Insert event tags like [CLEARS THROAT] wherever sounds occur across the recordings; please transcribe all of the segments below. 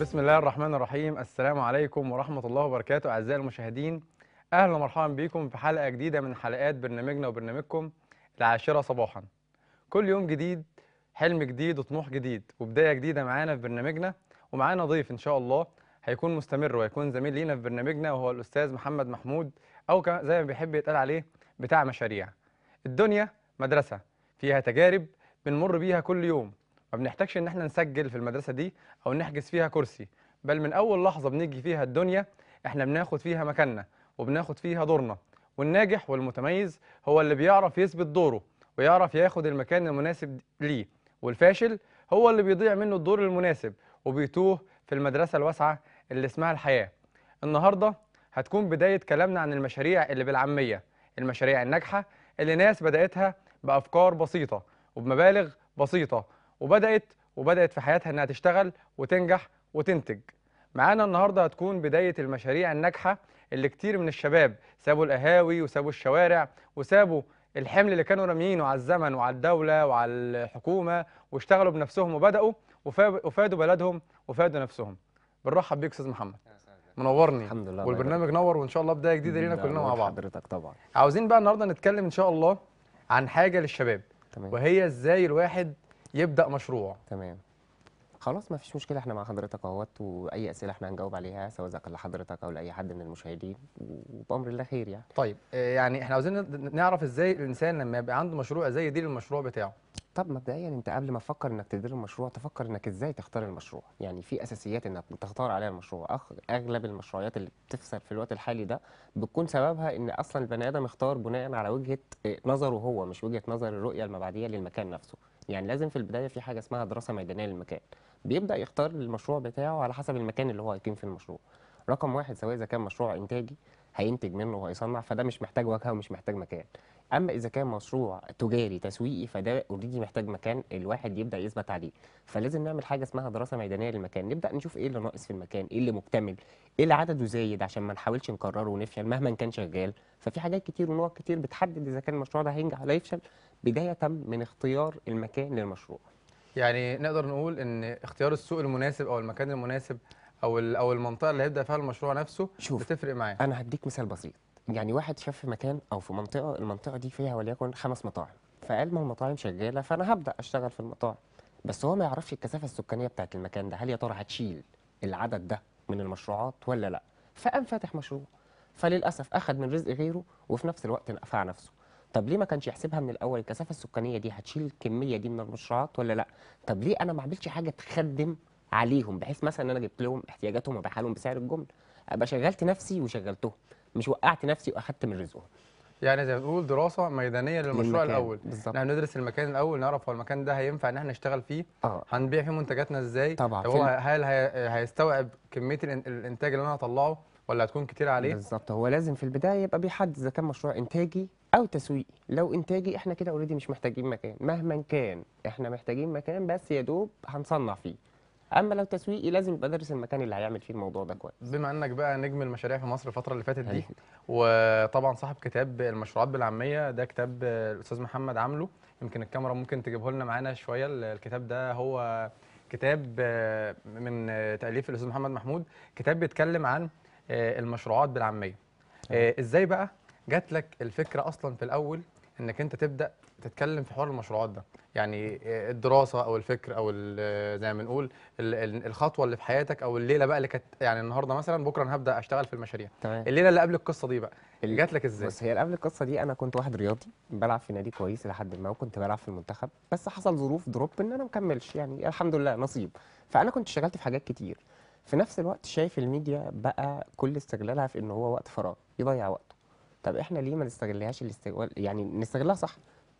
بسم الله الرحمن الرحيم السلام عليكم ورحمة الله وبركاته أعزائي المشاهدين أهلا ومرحبا بكم في حلقة جديدة من حلقات برنامجنا وبرنامجكم العاشرة صباحا كل يوم جديد حلم جديد وطموح جديد وبداية جديدة معانا في برنامجنا ومعانا ضيف إن شاء الله هيكون مستمر وهيكون زميل لينا في برنامجنا وهو الأستاذ محمد محمود أو زي ما بيحب يتقال عليه بتاع مشاريع الدنيا مدرسة فيها تجارب بنمر بيها كل يوم ما بنحتاجش ان احنا نسجل في المدرسه دي او نحجز فيها كرسي بل من اول لحظه بنيجي فيها الدنيا احنا بناخد فيها مكاننا وبناخد فيها دورنا والناجح والمتميز هو اللي بيعرف يثبت دوره ويعرف ياخد المكان المناسب ليه والفاشل هو اللي بيضيع منه الدور المناسب وبيتوه في المدرسه الواسعه اللي اسمها الحياه النهارده هتكون بدايه كلامنا عن المشاريع اللي بالعاميه المشاريع الناجحه اللي ناس بداتها بافكار بسيطه وبمبالغ بسيطه وبدات وبدات في حياتها انها تشتغل وتنجح وتنتج معانا النهارده هتكون بدايه المشاريع الناجحه اللي كتير من الشباب سابوا القهاوي وسابوا الشوارع وسابوا الحمل اللي كانوا راميينه على الزمن وعلى الدوله وعلى الحكومه واشتغلوا بنفسهم وبداوا وفادوا بلدهم وفادوا نفسهم بنرحب بيك استاذ محمد منورني الحمد لله والبرنامج نور وان شاء الله بدايه جديده لينا كلنا مع بعض حضرتك طبعا عاوزين بقى النهارده نتكلم ان شاء الله عن حاجه للشباب تمام. وهي ازاي الواحد يبدا مشروع تمام خلاص ما فيش مشكله احنا مع حضرتك اهوت واي اسئله احنا هنجاوب عليها سواء لحضرتك او لاي حد من المشاهدين وبامر الله خير يعني طيب آه، يعني احنا عاوزين نعرف ازاي الانسان لما يبقى عنده مشروع ازاي يدير المشروع بتاعه طب مبدئيا انت قبل ما تفكر انك تدير المشروع تفكر انك ازاي تختار المشروع يعني في اساسيات انك تختار عليها المشروع اغلب المشروعات اللي بتفشل في الوقت الحالي ده بتكون سببها ان اصلا البني ادم اختار بناء على وجهه آه، نظره هو مش وجهه نظر الرؤيه المبعديه للمكان نفسه يعني لازم في البدايه في حاجه اسمها دراسه ميدانيه للمكان بيبدا يختار المشروع بتاعه على حسب المكان اللي هو هيقيم فيه المشروع رقم واحد سواء اذا كان مشروع انتاجي هينتج منه وهيصنع فده مش محتاج واجهه ومش محتاج مكان اما اذا كان مشروع تجاري تسويقي فده اوريدي محتاج مكان الواحد يبدا يثبت عليه فلازم نعمل حاجه اسمها دراسه ميدانيه للمكان نبدا نشوف ايه اللي ناقص في المكان ايه اللي مكتمل ايه اللي عدده زايد عشان ما نحاولش نكرره ونفشل مهما كان شغال ففي حاجات كتير ونوع كتير بتحدد اذا كان المشروع ده هينجح ولا يفشل بداية من اختيار المكان للمشروع يعني نقدر نقول ان اختيار السوق المناسب او المكان المناسب او او المنطقه اللي هيبدا فيها المشروع نفسه شوف بتفرق معاه انا هديك مثال بسيط يعني واحد شاف في مكان او في منطقه المنطقه دي فيها وليكن خمس مطاعم فقال ما المطاعم شغاله فانا هبدا اشتغل في المطاعم بس هو ما يعرفش الكثافه السكانيه بتاعت المكان ده هل يا ترى هتشيل العدد ده من المشروعات ولا لا فقام فاتح مشروع فللاسف اخذ من رزق غيره وفي نفس الوقت نفع نفسه طب ليه ما كانش يحسبها من الاول الكثافه السكانيه دي هتشيل الكميه دي من المشروعات ولا لا طب ليه انا ما عملتش حاجه تخدم عليهم بحيث مثلا ان انا جبت لهم احتياجاتهم وابيعها لهم بسعر الجمله ابقى شغلت نفسي وشغلتهم مش وقعت نفسي واخدت من رزقهم يعني زي ما بتقول دراسه ميدانيه للمشروع الاول بالظبط احنا بندرس المكان الاول نعرف هو المكان ده هينفع ان احنا نشتغل فيه أوه. هنبيع فيه منتجاتنا ازاي طبعا هو هل هيستوعب كميه الانتاج اللي انا هطلعه ولا هتكون كتير عليه بالظبط هو لازم في البدايه يبقى بيحدد اذا كان مشروع انتاجي او تسويقي لو انتاجي احنا كده اوريدي مش محتاجين مكان مهما كان احنا محتاجين مكان بس يا دوب هنصنع فيه اما لو تسويقي لازم يبقى دارس المكان اللي هيعمل فيه الموضوع ده كويس بما انك بقى نجم المشاريع في مصر الفتره اللي فاتت دي أيوه. وطبعا صاحب كتاب المشروعات بالعاميه ده كتاب الاستاذ محمد عامله يمكن الكاميرا ممكن تجيبه لنا معانا شويه الكتاب ده هو كتاب آه، من آه، تاليف الاستاذ محمد محمود كتاب بيتكلم عن آه، المشروعات بالعاميه أيوه. ازاي بقى جات لك الفكره اصلا في الاول انك انت تبدا تتكلم في حوار المشروعات ده يعني الدراسه او الفكر او زي ما بنقول الخطوه اللي في حياتك او الليله بقى اللي كانت يعني النهارده مثلا بكره انا هبدا اشتغل في المشاريع تمام الليله اللي قبل القصه دي بقى اللي جات لك ازاي بس هي اللي قبل القصه دي انا كنت واحد رياضي بلعب في نادي كويس لحد ما وكنت بلعب في المنتخب بس حصل ظروف دروب ان انا مكملش يعني الحمد لله نصيب فانا كنت اشتغلت في حاجات كتير في نفس الوقت شايف الميديا بقى كل استغلالها في ان هو وقت فراغ يضيع وقت طب احنا ليه ما نستغلهاش الاستغلال يعني نستغلها صح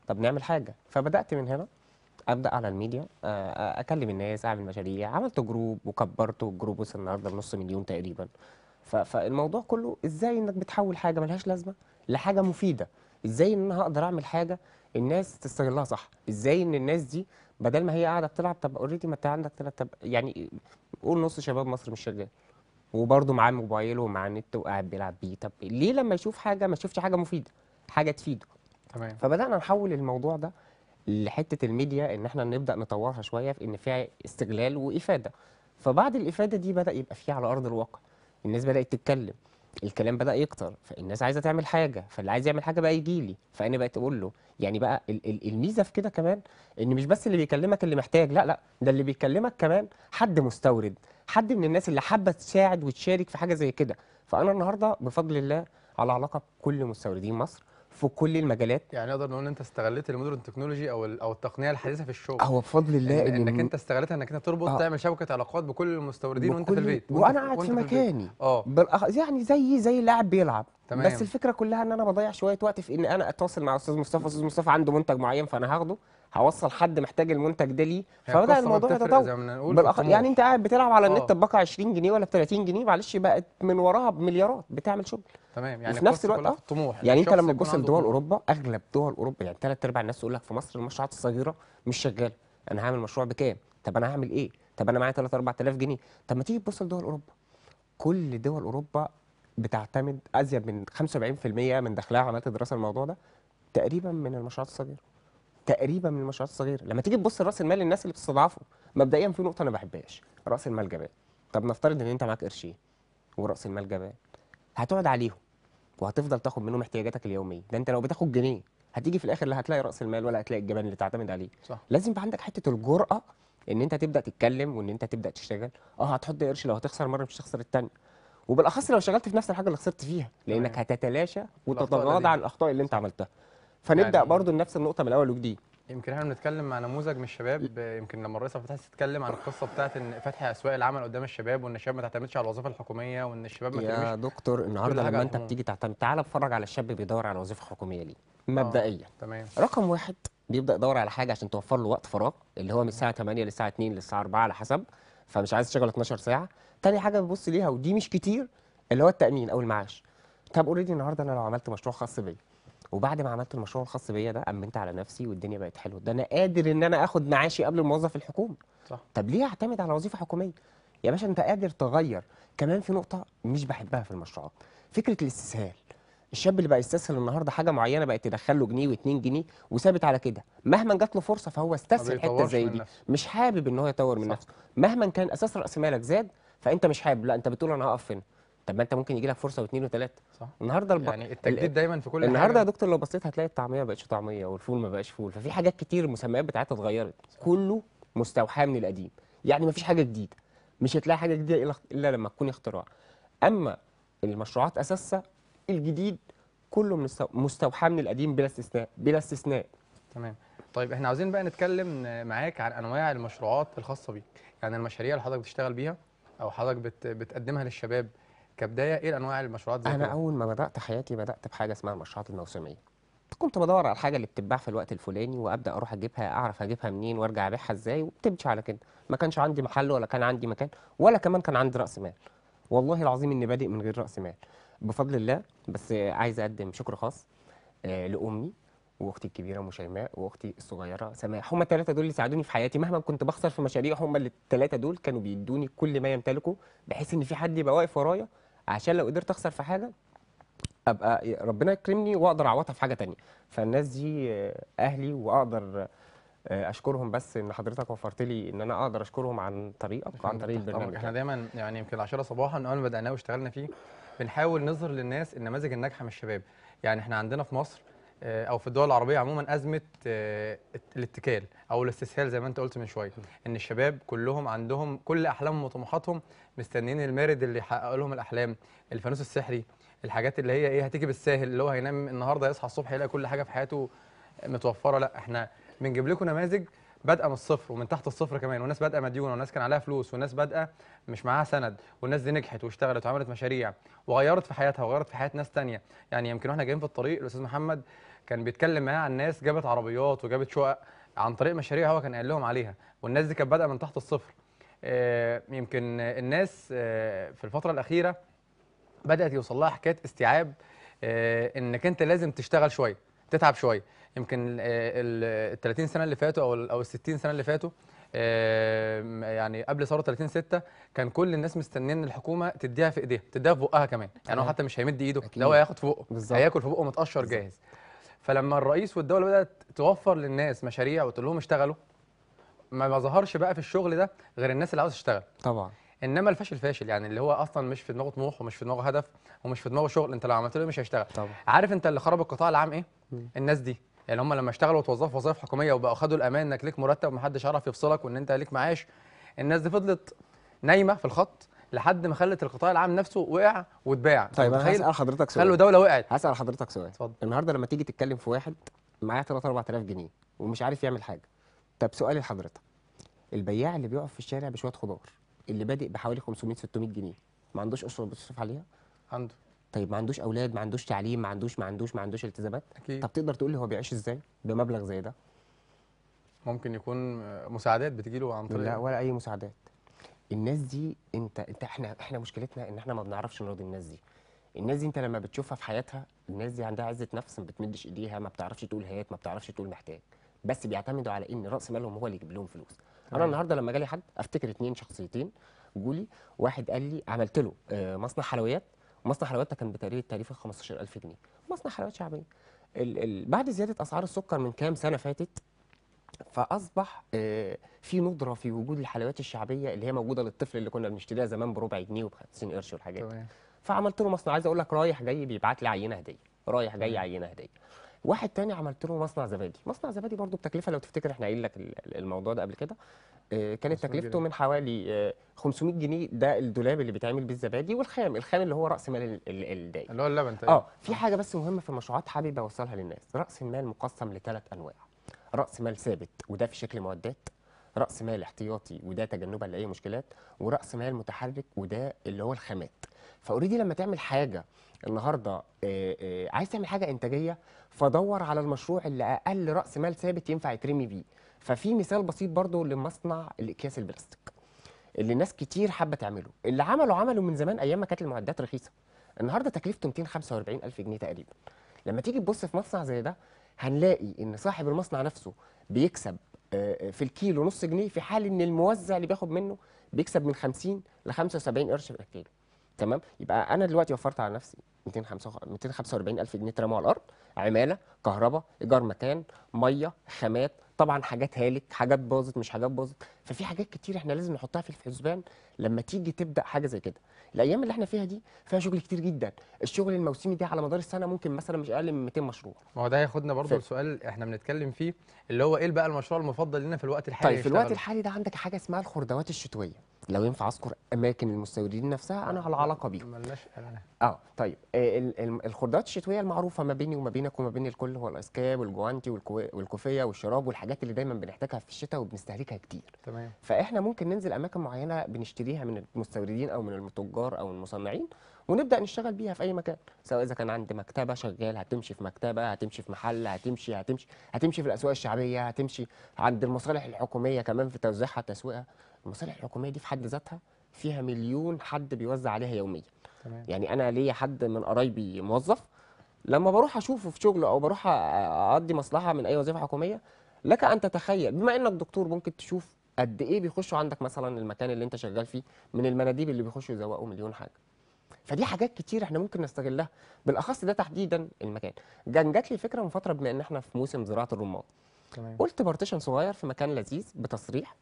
طب نعمل حاجه فبدات من هنا ابدا على الميديا آه، آه، اكلم الناس اعمل مشاريع عملت جروب وكبرته الجروب وصل النهارده لنص مليون تقريبا فالموضوع كله ازاي انك بتحول حاجه ملهاش لازمه لحاجه مفيده ازاي ان انا هقدر اعمل حاجه الناس تستغلها صح ازاي ان الناس دي بدل ما هي قاعده بتلعب طب اوريدي ما انت عندك طب يعني قول نص شباب مصر مش شغال وبرضه معاه موبايله ومعاه نت وقاعد بيلعب بيه طب ليه لما يشوف حاجه ما يشوفش حاجه مفيده حاجه تفيده تمام فبدانا نحول الموضوع ده لحته الميديا ان احنا نبدا نطورها شويه في ان فيها استغلال وافاده فبعد الافاده دي بدا يبقى فيه على ارض الواقع الناس بدات تتكلم الكلام بدا يكتر فالناس عايزه تعمل حاجه فاللي عايز يعمل حاجه بقى يجي لي فانا بقيت اقول له يعني بقى الميزه في كده كمان ان مش بس اللي بيكلمك اللي محتاج لا لا ده اللي بيكلمك كمان حد مستورد حد من الناس اللي حابه تساعد وتشارك في حاجه زي كده فانا النهارده بفضل الله على علاقه بكل مستوردين مصر في كل المجالات يعني نقدر نقول ان انت استغليت المودرن تكنولوجي او او التقنيه الحديثه في الشغل هو بفضل الله إن انك انت استغلتها انك انت تربط آه تعمل شبكه علاقات بكل المستوردين وانت في البيت وانا قاعد في مكاني اه يعني زي زي لاعب بيلعب تمام. بس الفكره كلها ان انا بضيع شويه وقت في ان انا اتواصل مع استاذ مصطفى استاذ مصطفى عنده منتج معين فانا هاخده هوصل حد محتاج المنتج ده ليه فبدا الموضوع يتطور يعني انت قاعد بتلعب على النت اه. بباقه 20 جنيه ولا ب 30 جنيه معلش بقت من وراها بمليارات بتعمل شغل تمام يعني في نفس الوقت اه طموح يعني, يعني انت لما تبص لدول اوروبا اغلب دول اوروبا يعني ثلاث ارباع الناس تقول لك في مصر المشروعات الصغيره مش شغاله انا هعمل مشروع بكام طب انا هعمل ايه طب انا معايا 3 4000 جنيه طب ما تيجي تبص لدول اوروبا كل دول اوروبا بتعتمد ازيد من 75% من دخلها عملت دراسه الموضوع ده تقريبا من المشروعات الصغيره تقريبا من المشروعات الصغيره لما تيجي تبص لراس المال للناس اللي بتستضعفه مبدئيا في نقطه انا ما بحبهاش راس المال جبان طب نفترض ان انت معاك قرشين وراس المال جبان هتقعد عليهم وهتفضل تاخد منهم احتياجاتك اليوميه ده انت لو بتاخد جنيه هتيجي في الاخر لا هتلاقي راس المال ولا هتلاقي الجبان اللي تعتمد عليه صح. لازم يبقى عندك حته الجرأه ان انت تبدا تتكلم وان انت تبدا تشتغل اه هتحط قرش لو هتخسر مره مش هتخسر الثانيه وبالاخص لو شغلت في نفس الحاجه اللي خسرت فيها لانك هتتلاشى وتتغاضى عن الاخطاء اللي انت عملتها فنبدا يعني برضو نفس النقطه من الاول وجديد يمكن احنا بنتكلم مع نموذج من الشباب يمكن لما الرئيس فتحي تتكلم عن القصه بتاعت ان فتح اسواق العمل قدام الشباب وان الشباب ما تعتمدش على الوظيفه الحكوميه وان الشباب ما يا دكتور النهارده لما انت بتيجي تعتمد تعال اتفرج على الشاب بيدور على وظيفه حكوميه ليه آه، مبدئيا تمام رقم واحد بيبدا يدور على حاجه عشان توفر له وقت فراغ اللي هو من الساعه 8 للساعه 2 للساعه 4 على حسب فمش عايز يشتغل 12 ساعه تاني حاجه بيبص ليها ودي مش كتير اللي هو التامين او المعاش طب اوريدي النهارده انا لو عملت مشروع خاص بيا وبعد ما عملت المشروع الخاص بيا ده امنت على نفسي والدنيا بقت حلوه ده انا قادر ان انا اخد معاشي قبل الموظف الحكومي صح طب ليه اعتمد على وظيفه حكوميه يا باشا انت قادر تغير كمان في نقطه مش بحبها في المشروعات فكره الاستسهال الشاب اللي بقى يستسهل النهارده حاجه معينه بقت تدخل له جنيه و2 جنيه وثابت على كده مهما جات له فرصه فهو استسهل حته زي دي مش حابب ان هو يطور من نفسه مهما كان اساس راس مالك زاد فانت مش حابب لا انت بتقول انا هقف هنا طب ما انت ممكن يجي لك فرصه واثنين وثلاثه صح النهارده الب... يعني التجديد دايما في كل النهارده يا دكتور لو بصيت هتلاقي الطعميه ما بقتش طعميه والفول ما بقاش فول ففي حاجات كتير المسميات بتاعتها اتغيرت كله مستوحاه من القديم يعني ما فيش حاجه جديده مش هتلاقي حاجه جديده الا لما تكون اختراع اما المشروعات اساسها الجديد كله مستوحاه من القديم بلا استثناء بلا استثناء تمام طيب احنا عاوزين بقى نتكلم معاك عن انواع المشروعات الخاصه بيك يعني المشاريع اللي حضرتك بتشتغل بيها او حضرتك بت... بتقدمها للشباب كبدايه ايه انواع المشروعات زي انا كده؟ اول ما بدات حياتي بدات بحاجه اسمها المشروعات الموسميه كنت بدور على الحاجه اللي بتتباع في الوقت الفلاني وابدا اروح اجيبها اعرف اجيبها منين وارجع ابيعها ازاي وبتمشي على كده ما كانش عندي محل ولا كان عندي مكان ولا كمان كان عندي راس مال والله العظيم اني بادئ من غير راس مال بفضل الله بس عايز اقدم شكر خاص آه، لامي واختي الكبيره مشيماء واختي الصغيره سماح هم الثلاثه دول اللي ساعدوني في حياتي مهما كنت بخسر في مشاريع هم الثلاثه دول كانوا بيدوني كل ما يمتلكوا بحيث ان في حد يبقى واقف ورايا عشان لو قدرت اخسر في حاجه ابقى ربنا يكرمني واقدر اعوضها في حاجه ثانيه فالناس دي آه، اهلي واقدر آه، اشكرهم بس ان حضرتك وفرت لي ان انا اقدر اشكرهم عن طريقك وعن طريق البرنامج احنا دايما يعني يمكن 10 صباحا من اول ما بداناه واشتغلنا فيه بنحاول نظهر للناس النماذج الناجحه من الشباب يعني احنا عندنا في مصر آه، او في الدول العربيه عموما ازمه آه، الاتكال او الاستسهال زي ما انت قلت من شويه ان الشباب كلهم عندهم كل احلامهم وطموحاتهم مستنيين المارد اللي يحقق لهم الاحلام الفانوس السحري الحاجات اللي هي ايه هتيجي بالساهل اللي هو هينام النهارده يصحى الصبح يلاقي كل حاجه في حياته متوفره لا احنا بنجيب لكم نماذج بادئه من الصفر ومن تحت الصفر كمان وناس بادئه مديونه وناس كان عليها فلوس وناس بادئه مش معاها سند والناس دي نجحت واشتغلت وعملت مشاريع وغيرت في حياتها وغيرت في حياه ناس ثانيه يعني يمكن واحنا جايين في الطريق الاستاذ محمد كان بيتكلم معاه عن ناس جابت عربيات وجابت شقق عن طريق مشاريع هو كان قال لهم عليها والناس دي كانت بادئه من تحت الصفر آه، يمكن الناس آه، في الفتره الاخيره بدات يوصل لها حكايه استيعاب آه، انك انت لازم تشتغل شويه تتعب شويه يمكن ال 30 سنه اللي فاتوا او او ال 60 سنه اللي فاتوا يعني قبل ثوره 30 6 كان كل الناس مستنيين الحكومه تديها في ايديها تديها في بقها كمان يعني هو أيوة. حتى مش هيمد ايده ده هو هياخد في بقه هياكل في بقه متقشر جاهز فلما الرئيس والدوله بدات توفر للناس مشاريع وتقول لهم اشتغلوا ما ظهرش بقى في الشغل ده غير الناس اللي عاوزه تشتغل طبعا انما الفاشل فاشل يعني اللي هو اصلا مش في دماغه طموح ومش في دماغه هدف ومش في دماغه شغل انت لو عملت له مش هيشتغل طبعا. عارف انت اللي خرب القطاع العام ايه م. الناس دي يعني هم لما اشتغلوا وتوظفوا وظائف حكوميه وبقوا خدوا الامان انك ليك مرتب ومحدش عرف يفصلك وان انت ليك معاش الناس دي فضلت نايمه في الخط لحد ما خلت القطاع العام نفسه وقع واتباع طيب انا هسال حضرتك سؤال خلوا دوله وقعت هسال حضرتك سؤال اتفضل النهارده لما تيجي تتكلم في واحد معاه 3 4000 جنيه ومش عارف يعمل حاجه طب سؤالي لحضرتك البياع اللي بيقف في الشارع بشويه خضار اللي بادئ بحوالي 500 600 جنيه ما عندوش اسره بتصرف عليها عنده طيب ما عندوش اولاد ما عندوش تعليم ما عندوش ما عندوش ما عندوش التزامات أكيد. طب تقدر تقول لي هو بيعيش ازاي بمبلغ زي ده ممكن يكون مساعدات بتجيله عن طريق لا ولا اي مساعدات الناس دي انت انت احنا احنا مشكلتنا ان احنا ما بنعرفش نرضي الناس دي الناس دي انت لما بتشوفها في حياتها الناس دي عندها عزه نفس ما بتمدش ايديها ما بتعرفش تقول هات ما بتعرفش تقول محتاج بس بيعتمدوا على ان راس مالهم هو اللي يجيب لهم فلوس انا أيوة. النهارده لما جالي حد افتكر اتنين شخصيتين جولي واحد قال لي عملت له آه، مصنع حلويات مصنع حلويات كان بتقرير التعريف 15000 جنيه مصنع حلويات شعبيه ال ال بعد زياده اسعار السكر من كام سنه فاتت فاصبح آه، في ندره في وجود الحلويات الشعبيه اللي هي موجوده للطفل اللي كنا بنشتريها زمان بربع جنيه وب 50 قرش والحاجات دي فعملت له مصنع عايز اقول لك رايح جاي بيبعت لي عينه هديه رايح جاي عينه هديه واحد تاني عملت له مصنع زبادي مصنع زبادي برضو بتكلفه لو تفتكر احنا قايل لك الموضوع ده قبل كده آه، كانت تكلفته من حوالي 500 آه، جنيه ده الدولاب اللي بيتعمل بيه الزبادي والخام الخام اللي هو راس مال الدايق اللي هو اللبن اه في حاجه بس مهمه في المشروعات حابب اوصلها للناس راس المال مقسم لثلاث انواع راس مال ثابت وده في شكل معدات راس مال احتياطي وده تجنبا لاي مشكلات وراس مال متحرك وده اللي هو الخامات فاوريدي لما تعمل حاجه النهارده آه، آه، عايز تعمل حاجه انتاجيه فدور على المشروع اللي اقل راس مال ثابت ينفع يترمي بيه ففي مثال بسيط برضه لمصنع الاكياس البلاستيك اللي ناس كتير حابه تعمله اللي عمله عمله من زمان ايام ما كانت المعدات رخيصه النهارده تكلفته 245000 جنيه تقريبا لما تيجي تبص في مصنع زي ده هنلاقي ان صاحب المصنع نفسه بيكسب آه، آه، في الكيلو نص جنيه في حال ان الموزع اللي بياخد منه بيكسب من 50 ل 75 قرش في الكيلو تمام يبقى انا دلوقتي وفرت على نفسي 245 الف جنيه ترموا على الارض عماله كهرباء ايجار مكان ميه خامات طبعا حاجات هالك حاجات باظت مش حاجات باظت ففي حاجات كتير احنا لازم نحطها في الحسبان لما تيجي تبدا حاجه زي كده الايام اللي احنا فيها دي فيها شغل كتير جدا الشغل الموسمي ده على مدار السنه ممكن مثلا مش اقل من 200 مشروع ما هو ده هياخدنا برضه لسؤال احنا بنتكلم فيه اللي هو ايه بقى المشروع المفضل لنا في الوقت الحالي طيب في الوقت الحالي ده عندك حاجه اسمها الخردوات الشتويه لو ينفع اذكر اماكن المستوردين نفسها انا على علاقه بيهم ملناش اه طيب آه، الخردات الشتويه المعروفه ما بيني وما بينك وما بين الكل هو الايس كاب والجوانتي والكوفيه والشراب والحاجات اللي دايما بنحتاجها في الشتاء وبنستهلكها كتير تمام فاحنا ممكن ننزل اماكن معينه بنشتريها من المستوردين او من التجار او المصنعين ونبدا نشتغل بيها في اي مكان سواء اذا كان عند مكتبه شغال هتمشي في مكتبه هتمشي في محل هتمشي هتمشي هتمشي في الاسواق الشعبيه هتمشي عند المصالح الحكوميه كمان في توزيعها تسويقها المصالح الحكوميه دي في حد ذاتها فيها مليون حد بيوزع عليها يوميا تمام. يعني انا ليا حد من قرايبي موظف لما بروح اشوفه في شغله او بروح اقضي مصلحه من اي وظيفه حكوميه لك ان تتخيل بما انك دكتور ممكن تشوف قد ايه بيخشوا عندك مثلا المكان اللي انت شغال فيه من المناديب اللي بيخشوا يزوقوا مليون حاجه فدي حاجات كتير احنا ممكن نستغلها بالاخص ده تحديدا المكان كان جات لي فكره من فتره بما ان احنا في موسم زراعه الرمان تمام. قلت بارتيشن صغير في مكان لذيذ بتصريح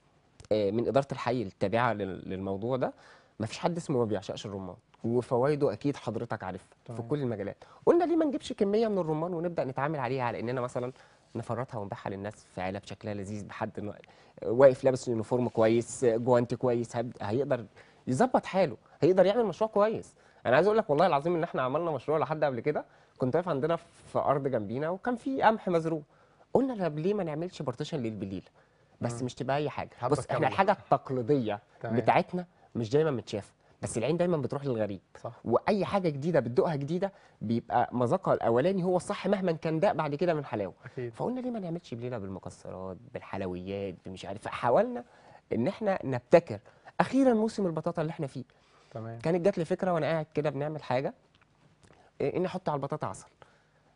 آه، من اداره الحي التابعه للموضوع ده ما فيش حد اسمه ما بيعشقش الرمان وفوائده اكيد حضرتك عارفها في كل المجالات قلنا ليه ما نجيبش كميه من الرمان ونبدا نتعامل عليها على اننا مثلا نفرطها ونبيعها للناس في علب شكلها لذيذ بحد واقف لابس يونيفورم كويس جوانتي كويس هيقدر يظبط حاله هيقدر يعمل مشروع كويس انا عايز اقول لك والله العظيم ان احنا عملنا مشروع لحد قبل كده كنت واقف عندنا في ارض جنبينا وكان في قمح مزروع قلنا طب ليه ما نعملش بارتيشن للبليل بس مش تبقى اي حاجه بص احنا الحاجه التقليديه بتاعتنا مش دايما متشافه بس العين دايما بتروح للغريب صح. واي حاجه جديده بتدوقها جديده بيبقى مذاقها الاولاني هو الصح مهما كان ده بعد كده من حلاوه أكيد. فقلنا ليه ما نعملش بليله بالمكسرات بالحلويات مش عارف إيه. حاولنا ان احنا نبتكر اخيرا موسم البطاطا اللي احنا فيه تمام كانت جات لي فكره وانا قاعد كده بنعمل حاجه إيه، اني احط على البطاطا عسل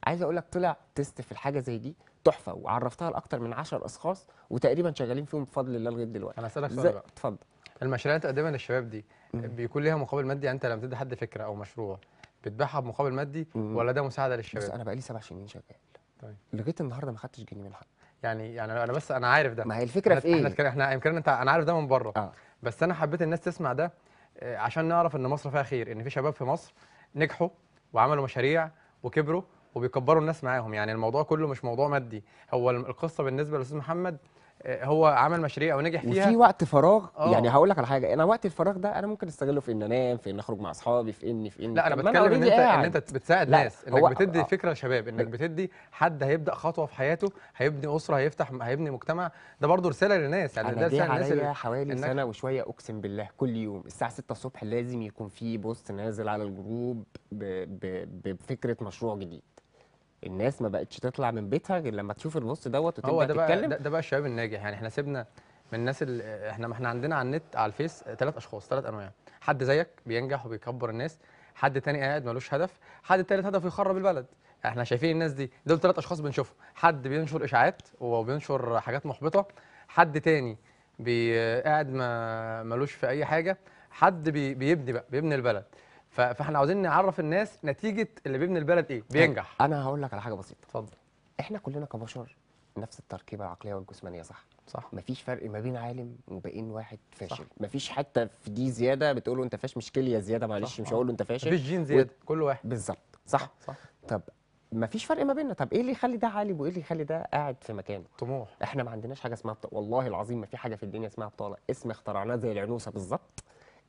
عايز اقول لك طلع تيست في الحاجه زي دي تحفه وعرفتها لاكثر من 10 اشخاص وتقريبا شغالين فيهم بفضل الله لغايه دلوقتي انا اسالك سؤال بقى اتفضل المشاريع اللي تقدمها للشباب دي بيكون ليها مقابل مادي يعني انت لما تدي حد فكره او مشروع بتبيعها بمقابل مادي ولا ده مساعده للشباب؟ بس انا بقالي سبع سنين شغال طيب لغايه النهارده ما خدتش جنيه من حد يعني يعني انا بس انا عارف ده ما هي الفكره في ايه؟ احنا احنا يمكن انت انا عارف ده من بره آه. بس انا حبيت الناس تسمع ده آه، عشان نعرف ان مصر فيها خير ان في شباب في مصر نجحوا وعملوا مشاريع وكبروا وبيكبروا الناس معاهم يعني الموضوع كله مش موضوع مادي هو القصه بالنسبه للاستاذ محمد آه، هو عمل مشاريع ونجح فيها وفي وقت فراغ أوه. يعني هقول لك على حاجه انا وقت الفراغ ده انا ممكن استغله في ان انام في ان اخرج مع اصحابي في اني في اني لا انا بتكلم ان انت ان انت بتساعد ناس انك بتدي أه. فكره لشباب انك بتدي حد هيبدا خطوه في حياته هيبني اسره هيفتح هيبني مجتمع ده برضه رساله للناس يعني ده رساله للناس اللي حوالي سنه وشويه اقسم بالله كل يوم الساعه 6 الصبح لازم يكون في بوست نازل على الجروب بفكره مشروع جديد الناس ما بقتش تطلع من بيتها غير لما تشوف النص دوت وتبدا هو ده تتكلم بقى ده بقى الشباب الناجح يعني احنا سيبنا من الناس اللي احنا ما احنا عندنا على النت على الفيس ثلاث اشخاص ثلاث انواع حد زيك بينجح وبيكبر الناس حد تاني قاعد ملوش هدف حد تالت هدفه يخرب البلد احنا شايفين الناس دي دول ثلاث اشخاص بنشوفهم حد بينشر اشاعات وبينشر حاجات محبطه حد تاني قاعد ما ملوش في اي حاجه حد بيبني بقى بيبني البلد فاحنا عاوزين نعرف الناس نتيجه اللي بيبني البلد ايه بينجح انا هقول لك على حاجه بسيطه اتفضل احنا كلنا كبشر نفس التركيبه العقليه والجسمانيه صح صح مفيش فرق ما بين عالم وبين واحد فاشل صح. مفيش حتى في دي زياده بتقول له انت فاشل مش كليه زياده معلش مش هقول له انت فاشل مفيش جين زياده و... كل واحد بالظبط صح. صح صح طب مفيش فرق ما بيننا طب ايه اللي يخلي ده عالم وايه اللي يخلي ده قاعد في مكانه طموح احنا ما عندناش حاجه اسمها بط... والله العظيم ما في حاجه في الدنيا اسمها بطاله اسم اخترعناه زي العنوسه بالظبط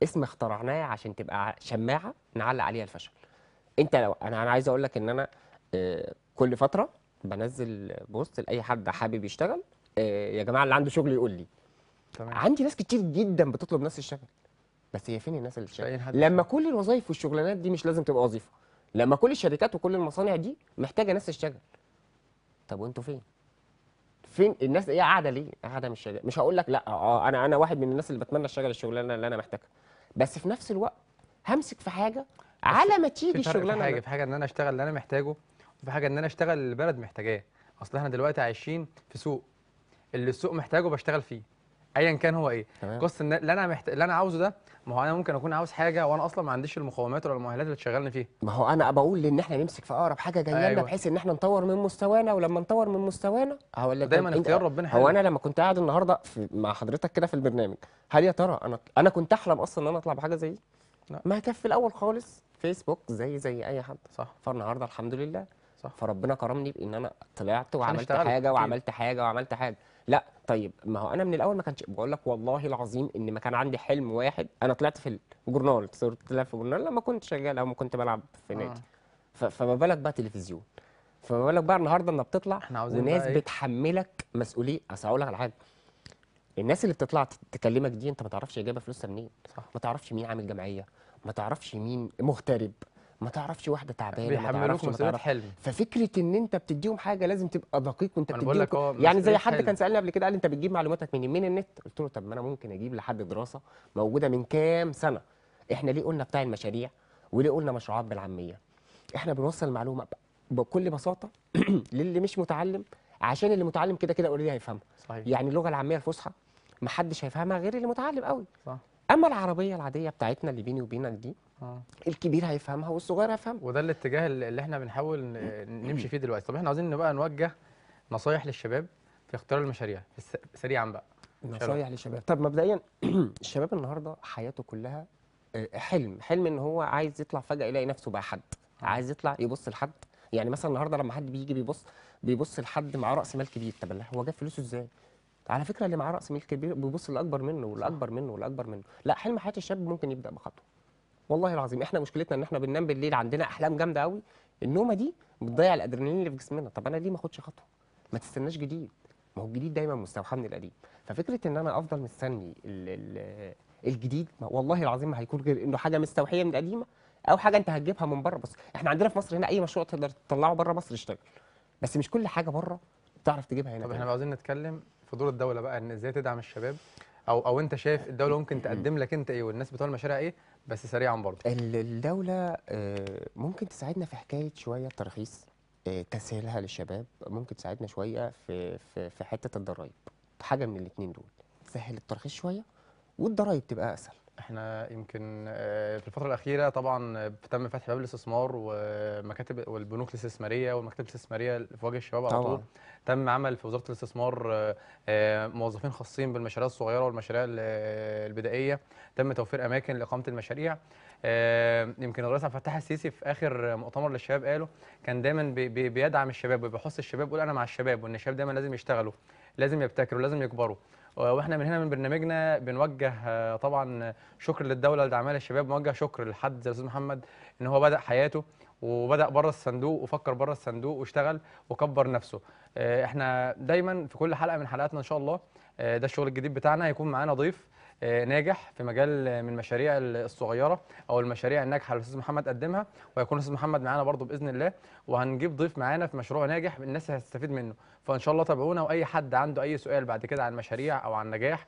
اسم اخترعناه عشان تبقى شماعه نعلق عليها الفشل انت لو انا انا عايز اقول لك ان انا آه، كل فتره بنزل بوست لاي حد حابب يشتغل آه، يا جماعه اللي عنده شغل يقول لي تمام. عندي ناس كتير جدا بتطلب ناس الشغل بس هي فين الناس اللي بتشتغل لما كل الوظائف والشغلانات دي مش لازم تبقى وظيفه لما كل الشركات وكل المصانع دي محتاجه ناس تشتغل طب وانتوا فين فين الناس ايه قاعده ليه قاعده مش شغل. مش هقول لك لا اه انا انا واحد من الناس اللي بتمنى اشتغل الشغلانه اللي انا محتاجها بس في نفس الوقت همسك في حاجه على ما تيجي الشغلانه في حاجه في حاجه ان انا اشتغل اللي انا محتاجه وفي حاجه ان انا اشتغل اللي البلد محتاجاه اصل احنا دلوقتي عايشين في سوق اللي السوق محتاجه بشتغل فيه ايا كان هو ايه قصه اللي انا محت... اللي انا عاوزه ده ما هو انا ممكن اكون عاوز حاجه وانا اصلا ما عنديش المقومات ولا المؤهلات اللي تشغلني فيها ما هو انا بقول ان احنا نمسك في اقرب حاجه جايه لنا أيوة. بحيث ان احنا نطور من مستوانا ولما نطور من مستوانا هقول لك دايما اختيار ربنا هو انا لما كنت قاعد النهارده في... مع حضرتك كده في البرنامج هل يا ترى انا انا كنت احلم اصلا ان انا اطلع بحاجه زي دي ما كفي الاول خالص فيسبوك زي زي اي حد صح فالنهارده الحمد لله صح فربنا كرمني بان انا طلعت وعملت حاجه وعملت حاجه وعملت حاجه لا طيب ما هو انا من الاول ما كانش بقول لك والله العظيم ان ما كان عندي حلم واحد انا طلعت في الجورنال صرت طلعت في الجورنال لما كنت شغال او ما كنت بلعب في نادي آه. فما بالك بقى تلفزيون فما بالك بقى النهارده انك بتطلع احنا عاوزين وناس إيه؟ بتحملك مسؤوليه اصل هقول لك على حاجه الناس اللي بتطلع تكلمك دي انت ما تعرفش هي جايبه فلوسها منين صح ما تعرفش مين عامل جمعيه ما تعرفش مين مغترب ما تعرفش واحده تعبانه ما تعرفش ما حلم ففكره ان انت بتديهم حاجه لازم تبقى دقيق وانت بتديهم أه، يعني زي حد حلم. كان سالني قبل كده قال لي انت بتجيب معلوماتك منين من النت قلت له طب ما انا ممكن اجيب لحد دراسه موجوده من كام سنه احنا ليه قلنا بتاع المشاريع وليه قلنا مشروعات بالعاميه احنا بنوصل المعلومه بكل بساطه [CLEARS THROAT] للي مش متعلم عشان اللي متعلم كده كده اوريدي هيفهمها صحيح. يعني اللغه العاميه الفصحى محدش هيفهمها غير اللي متعلم قوي صح. اما العربيه العاديه بتاعتنا اللي بيني وبينك دي آه. الكبير هيفهمها والصغير هيفهمها وده الاتجاه اللي احنا بنحاول [CLEARS THROAT] نمشي فيه دلوقتي طب احنا عايزين بقى نوجه نصايح للشباب في اختيار المشاريع سريعا بقى نصايح للشباب طب مبدئيا [CLEARS THROAT] الشباب النهارده حياته كلها آه، حلم حلم ان هو عايز يطلع فجاه يلاقي نفسه بقى حد آه. عايز يطلع يبص لحد يعني مثلا النهارده لما حد بيجي بيبص بيبص لحد معاه راس مال كبير طب هو جاب فلوسه ازاي على فكره اللي معاه راس مال كبير بيبص للاكبر منه والاكبر منه والاكبر منه لا حلم حياه الشاب ممكن يبدا بخطوه والله العظيم احنا مشكلتنا ان احنا بننام بالليل عندنا احلام جامده قوي النومه دي بتضيع الادرينالين اللي في جسمنا طب انا ليه ما اخدش خطوه ما تستناش جديد ما هو الجديد دايما مستوحى من القديم ففكره ان انا افضل مستني الجديد والله العظيم ما هيكون غير انه حاجه مستوحيه من القديمه او حاجه انت هتجيبها من بره بس احنا عندنا في مصر هنا اي مشروع تقدر تطلعه بره مصر يشتغل بس مش كل حاجه بره تعرف تجيبها هنا طب احنا عاوزين نتكلم في دور الدوله بقى ان ازاي تدعم الشباب او او انت شايف الدوله ممكن تقدم لك انت ايه والناس بتوع المشاريع ايه بس سريعا برضه الدولة آه، ممكن تساعدنا في حكاية شوية ترخيص آه، تسهيلها للشباب ممكن تساعدنا شوية في في, في حتة الضرايب حاجة من الاتنين دول سهل الترخيص شوية والضرايب تبقى أسهل احنا يمكن آه، في الفتره الاخيره طبعا تم فتح باب الاستثمار ومكاتب والبنوك الاستثماريه والمكاتب الاستثماريه في وجه الشباب على طول تم عمل في وزاره الاستثمار آه، آه، موظفين خاصين بالمشاريع الصغيره والمشاريع البدائيه تم توفير اماكن لاقامه المشاريع يمكن الرئيس عبد الفتاح السيسي في اخر مؤتمر للشباب قاله كان دايما بيدعم الشباب وبيحث الشباب يقول انا مع الشباب وان الشباب دايما لازم يشتغلوا لازم يبتكروا لازم يكبروا واحنا من هنا من برنامجنا بنوجه آه، طبعا شكر للدوله لدعمها للشباب بنوجه شكر لحد زي الاستاذ محمد ان هو بدا حياته وبدا بره الصندوق وفكر بره الصندوق واشتغل وكبر نفسه آه، احنا دايما في كل حلقه من حلقاتنا ان شاء الله آه، ده الشغل الجديد بتاعنا هيكون معانا ضيف آه، ناجح في مجال من المشاريع الصغيره او المشاريع الناجحه اللي الاستاذ محمد قدمها وهيكون الاستاذ محمد معانا برضو باذن الله وهنجيب ضيف معانا في مشروع ناجح الناس هتستفيد منه فان شاء الله تابعونا واي حد عنده اي سؤال بعد كده عن مشاريع او عن نجاح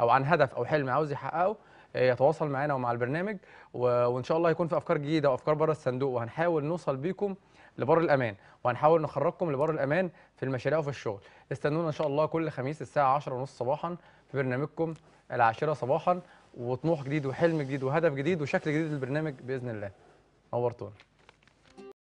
او عن هدف او حلم عاوز يحققه آه، يتواصل معانا ومع البرنامج وان شاء الله يكون في افكار جديده وافكار بره الصندوق وهنحاول نوصل بيكم لبر الامان وهنحاول نخرجكم لبر الامان في المشاريع وفي الشغل استنونا ان شاء الله كل خميس الساعه 10:30 صباحا في برنامجكم العاشره صباحا وطموح جديد وحلم جديد وهدف جديد وشكل جديد للبرنامج باذن الله نورتونا